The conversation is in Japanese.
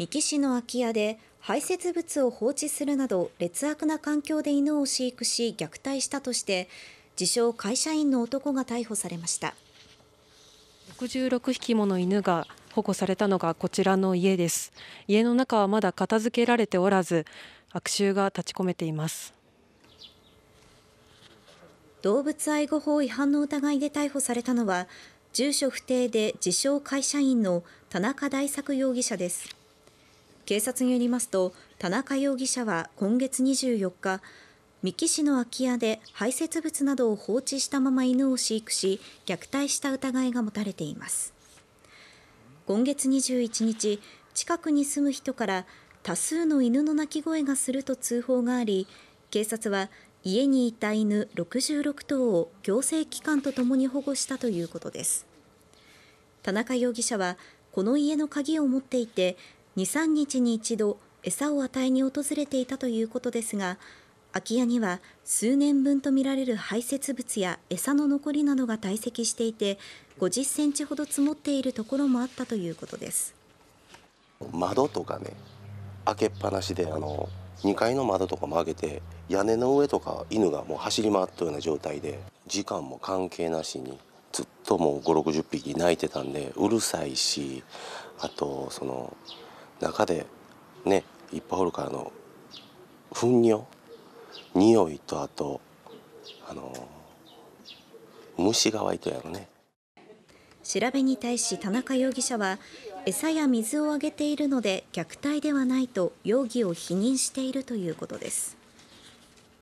三木市の空き家で排泄物を放置するなど劣悪な環境で犬を飼育し虐待したとして自称会社員の男が逮捕されました66匹もの犬が保護されたのがこちらの家です家の中はまだ片付けられておらず悪臭が立ち込めています動物愛護法違反の疑いで逮捕されたのは住所不定で自称会社員の田中大作容疑者です警察によりますと田中容疑者は今月24日三木市の空き家で排泄物などを放置したまま犬を飼育し虐待した疑いが持たれています今月21日近くに住む人から多数の犬の鳴き声がすると通報があり警察は家にいた犬66頭を行政機関とともに保護したということです田中容疑者はこの家の鍵を持っていて23日に一度餌を与えに訪れていたということですが空き家には数年分とみられる排泄物や餌の残りなどが堆積していて50センチほど積もっているところもあったということです窓とかね開けっぱなしであの2階の窓とかも開けて屋根の上とか犬がもう走り回ったような状態で時間も関係なしにずっともう5 6 0匹鳴いてたんでうるさいしあとその中でねいっぱいおるからの糞尿匂いとあとあの虫が湧いてやるね調べに対し田中容疑者は餌や水をあげているので虐待ではないと容疑を否認しているということです